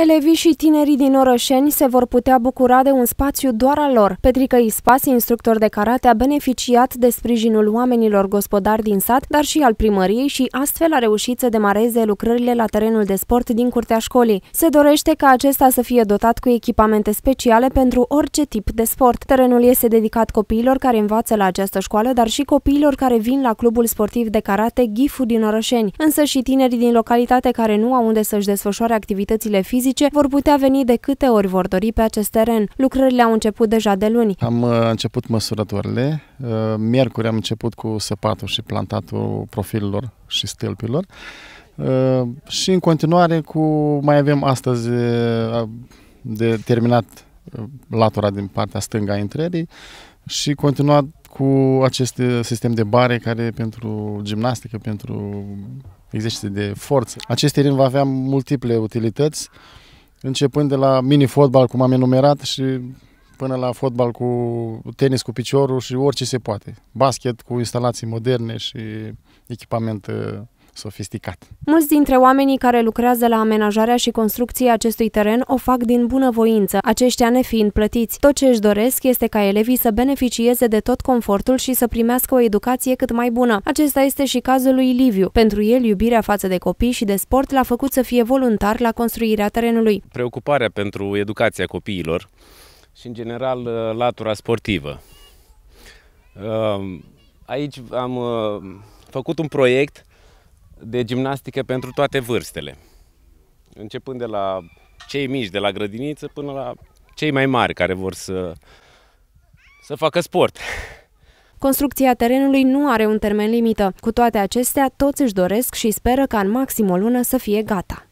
Elevii și tinerii din Orășeni se vor putea bucura de un spațiu doar al lor. Petrica Ispas, instructor de karate, a beneficiat de sprijinul oamenilor gospodari din sat, dar și al primăriei și astfel a reușit să demareze lucrările la terenul de sport din curtea școlii. Se dorește ca acesta să fie dotat cu echipamente speciale pentru orice tip de sport. Terenul este dedicat copiilor care învață la această școală, dar și copiilor care vin la clubul sportiv de karate Gifu din Orășeni, însă și tinerii din localitate care nu au unde să-și desfășoare activitățile fizice fizice vor putea veni de câte ori vor dori pe acest teren. Lucrările au început deja de luni. Am uh, început măsurătorile. Uh, miercuri am început cu săpatul și plantatul profilor și stâlpilor. Uh, și în continuare cu mai avem astăzi de terminat latura din partea stângă a intrării și continuat cu acest sistem de bare care pentru gimnastică, pentru exerciții de forță. Acest teren va avea multiple utilități, începând de la mini-fotbal, cum am enumerat, și până la fotbal cu tenis cu piciorul și orice se poate. Basket cu instalații moderne și echipament uh, sofisticat. Mulți dintre oamenii care lucrează la amenajarea și construcția acestui teren o fac din bunăvoință, aceștia ne fiind plătiți. Tot ce își doresc este ca elevii să beneficieze de tot confortul și să primească o educație cât mai bună. Acesta este și cazul lui Liviu. Pentru el, iubirea față de copii și de sport l-a făcut să fie voluntar la construirea terenului. Preocuparea pentru educația copiilor și, în general, uh, latura sportivă. Uh, aici am uh, făcut un proiect de gimnastică pentru toate vârstele. Începând de la cei mici, de la grădiniță, până la cei mai mari care vor să, să facă sport. Construcția terenului nu are un termen limită. Cu toate acestea, toți își doresc și speră ca în maxim o lună să fie gata.